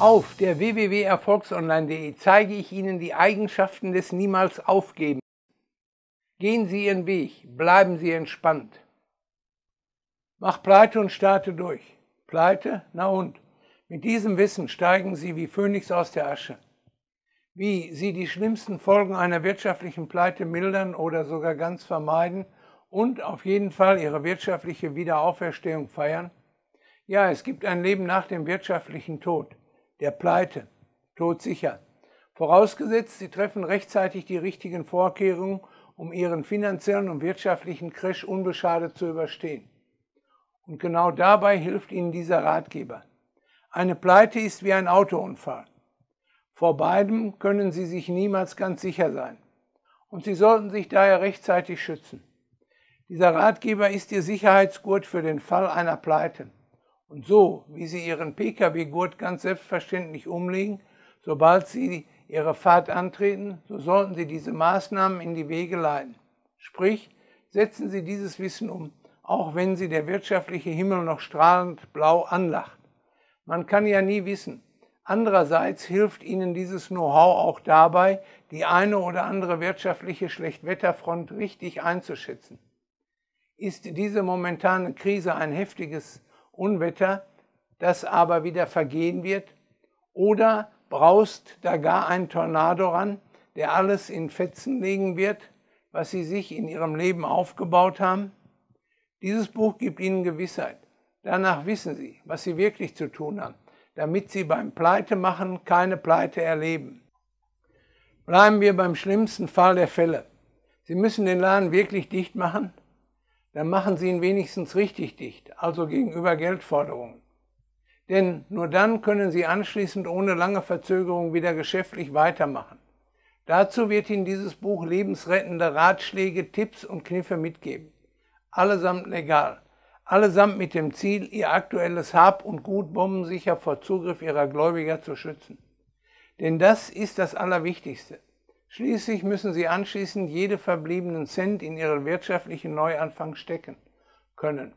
Auf der www.erfolgsonline.de zeige ich Ihnen die Eigenschaften des Niemals Aufgeben. Gehen Sie Ihren Weg, bleiben Sie entspannt. Mach Pleite und starte durch. Pleite? Na und? Mit diesem Wissen steigen Sie wie Phönix aus der Asche. Wie Sie die schlimmsten Folgen einer wirtschaftlichen Pleite mildern oder sogar ganz vermeiden und auf jeden Fall Ihre wirtschaftliche Wiederauferstehung feiern, ja, es gibt ein Leben nach dem wirtschaftlichen Tod, der Pleite, todsicher. Vorausgesetzt, sie treffen rechtzeitig die richtigen Vorkehrungen, um ihren finanziellen und wirtschaftlichen Crash unbeschadet zu überstehen. Und genau dabei hilft ihnen dieser Ratgeber. Eine Pleite ist wie ein Autounfall. Vor beidem können sie sich niemals ganz sicher sein. Und sie sollten sich daher rechtzeitig schützen. Dieser Ratgeber ist ihr Sicherheitsgurt für den Fall einer Pleite. Und so, wie Sie Ihren Pkw-Gurt ganz selbstverständlich umlegen, sobald Sie Ihre Fahrt antreten, so sollten Sie diese Maßnahmen in die Wege leiten. Sprich, setzen Sie dieses Wissen um, auch wenn Sie der wirtschaftliche Himmel noch strahlend blau anlacht. Man kann ja nie wissen. Andererseits hilft Ihnen dieses Know-how auch dabei, die eine oder andere wirtschaftliche Schlechtwetterfront richtig einzuschätzen. Ist diese momentane Krise ein heftiges Unwetter, das aber wieder vergehen wird? Oder braust da gar ein Tornado ran, der alles in Fetzen legen wird, was sie sich in ihrem Leben aufgebaut haben? Dieses Buch gibt ihnen Gewissheit. Danach wissen sie, was sie wirklich zu tun haben, damit sie beim Pleitemachen keine Pleite erleben. Bleiben wir beim schlimmsten Fall der Fälle. Sie müssen den Laden wirklich dicht machen, dann machen Sie ihn wenigstens richtig dicht, also gegenüber Geldforderungen. Denn nur dann können Sie anschließend ohne lange Verzögerung wieder geschäftlich weitermachen. Dazu wird Ihnen dieses Buch lebensrettende Ratschläge, Tipps und Kniffe mitgeben. Allesamt legal. Allesamt mit dem Ziel, Ihr aktuelles Hab und Gut bombensicher vor Zugriff Ihrer Gläubiger zu schützen. Denn das ist das Allerwichtigste. Schließlich müssen sie anschließend jede verbliebenen Cent in ihren wirtschaftlichen Neuanfang stecken können.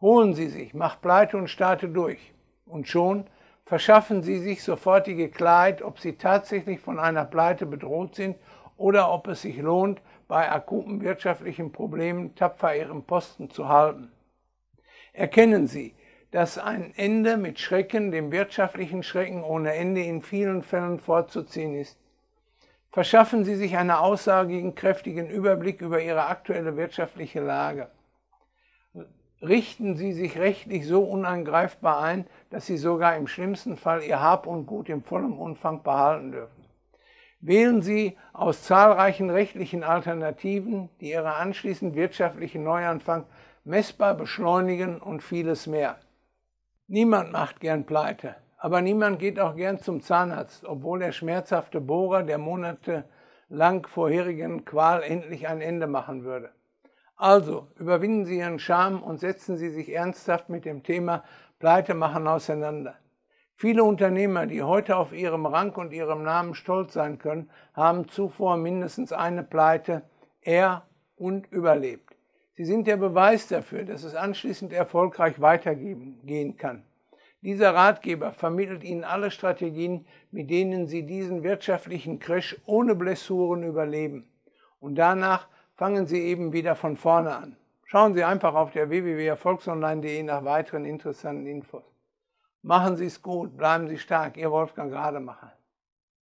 Holen Sie sich, macht pleite und starte durch. Und schon verschaffen Sie sich sofortige Klarheit, ob Sie tatsächlich von einer Pleite bedroht sind oder ob es sich lohnt, bei akuten wirtschaftlichen Problemen tapfer Ihren Posten zu halten. Erkennen Sie, dass ein Ende mit Schrecken, dem wirtschaftlichen Schrecken ohne Ende in vielen Fällen vorzuziehen ist verschaffen Sie sich einen aussagekräftigen Überblick über Ihre aktuelle wirtschaftliche Lage. Richten Sie sich rechtlich so unangreifbar ein, dass Sie sogar im schlimmsten Fall Ihr Hab und Gut im vollen Umfang behalten dürfen. Wählen Sie aus zahlreichen rechtlichen Alternativen, die Ihren anschließend wirtschaftlichen Neuanfang messbar beschleunigen und vieles mehr. Niemand macht gern Pleite. Aber niemand geht auch gern zum Zahnarzt, obwohl der schmerzhafte Bohrer der monatelang vorherigen Qual endlich ein Ende machen würde. Also, überwinden Sie Ihren Charme und setzen Sie sich ernsthaft mit dem Thema Pleite machen auseinander. Viele Unternehmer, die heute auf ihrem Rang und ihrem Namen stolz sein können, haben zuvor mindestens eine Pleite er und überlebt. Sie sind der Beweis dafür, dass es anschließend erfolgreich weitergehen kann. Dieser Ratgeber vermittelt Ihnen alle Strategien, mit denen Sie diesen wirtschaftlichen Crash ohne Blessuren überleben. Und danach fangen Sie eben wieder von vorne an. Schauen Sie einfach auf der www.erfolgsonline.de nach weiteren interessanten Infos. Machen Sie es gut, bleiben Sie stark, Ihr Wolfgang Rademacher.